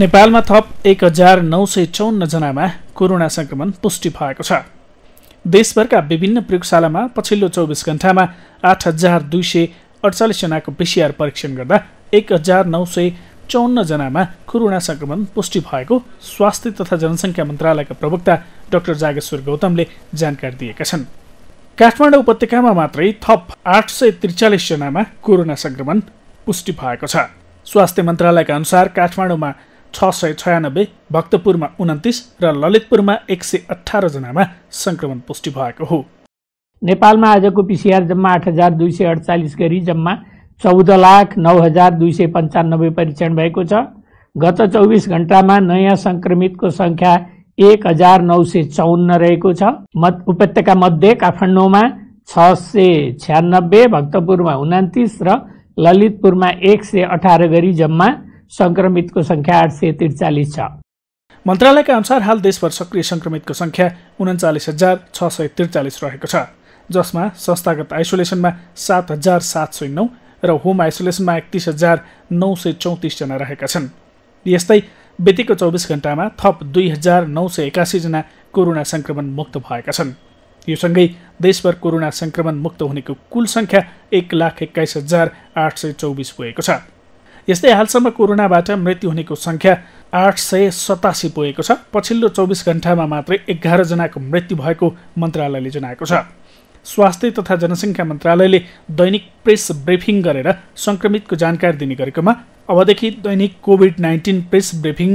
नेपालमा थप एक हजार नौ सय चौन्नजनामा कोरोना संक्रमण पुष्टि भएको छ देशभरका विभिन्न प्रयोगशालामा पछिल्लो चौबिस घण्टामा आठ हजार दुई सय अडचालिसजनाको पिसिआर परीक्षण गर्दा एक हजार नौ सय चौन्नजनामा कोरोना संक्रमण पुष्टि भएको स्वास्थ्य तथा जनसङ्ख्या मन्त्रालयका प्रवक्ता डाक्टर जागेश्वर गौतमले जानकारी दिएका छन् काठमाडौँ उपत्यकामा मात्रै थप आठ सय त्रिचालिसजनामा कोरोना संक्रमण पुष्टि भएको छ स्वास्थ्य मन्त्रालयका अनुसार काठमाडौँमा छ सय छयानब्बे भक्तपुरमा उन्तिस र ललितपुरमा एक सय अठारजनामा सङ्क्रमण पुष्टि भएको हो नेपालमा आजको पिसिआर जम्मा आठ हजार दुई सय अडचालिस गरी जम्मा चौध लाख नौ हजार दुई सय पन्चानब्बे परीक्षण भएको छ गत चौबिस घन्टामा नयाँ सङ्क्रमितको सङ्ख्या एक हजार नौ सय चौन्न रहेको छ मत उपत्यका मध्ये काठमाडौँमा छ सय छ्यानब्बे भक्तपुरमा उनातिस र ललितपुरमा एक सय अठार गरी जम्मा सङ्क्रमितको सङ्ख्या आठ सय त्रिचालिस छ मन्त्रालयका अनुसार हाल देशभर सक्रिय सङ्क्रमितको सङ्ख्या उन्चालिस हजार छ सय त्रिचालिस रहेको छ जसमा संस्थागत आइसोलेसनमा सात हजार सात सय नौ र होम आइसोलेसनमा एकतिस हजार नौ सय चौतिसजना रहेका छन् यस्तै बितेको चौबिस घन्टामा थप दुई हजार नौ सय एकासीजना कोरोना सङ्क्रमण मुक्त भएका छन् यो सँगै देशभर कोरोना सङ्क्रमण मुक्त हुनेको कुल सङ्ख्या एक लाख एक्काइस हजार आठ सय चौबिस पुगेको छ यस्तै हालसम्म कोरोनाबाट मृत्यु हुनेको सङ्ख्या आठ सय सतासी पुगेको छ पछिल्लो चौबिस घन्टामा मात्रै एघारजनाको मृत्यु भएको मन्त्रालयले जनाएको छ स्वास्थ्य तथा जनसङ्ख्या मन्त्रालयले दैनिक प्रेस ब्रिफिङ गरेर सङ्क्रमितको जानकारी दिने गरेकोमा अबदेखि दैनिक कोभिड नाइन्टिन प्रेस ब्रिफिङ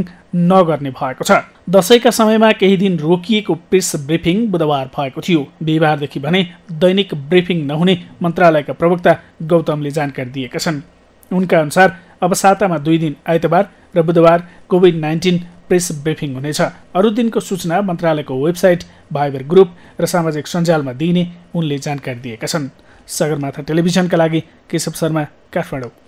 नगर्ने भएको छ दसैँका समयमा केही दिन रोकिएको प्रेस ब्रिफिङ बुधबार भएको थियो बिहिबारदेखि भने दैनिक ब्रिफिङ नहुने मन्त्रालयका प्रवक्ता गौतमले जानकारी दिएका छन् उनका अनुसार अब सातामा दुई दिन आइतबार र बुधबार कोभिड नाइन्टिन प्रेस ब्रिफिङ हुनेछ अरू दिनको सूचना मन्त्रालयको वेबसाइट भाइबर ग्रुप र सामाजिक सञ्जालमा दिइने उनले जानकारी दिएका छन् सगरमाथा टेलिभिजनका लागि केशव शर्मा काठमाडौँ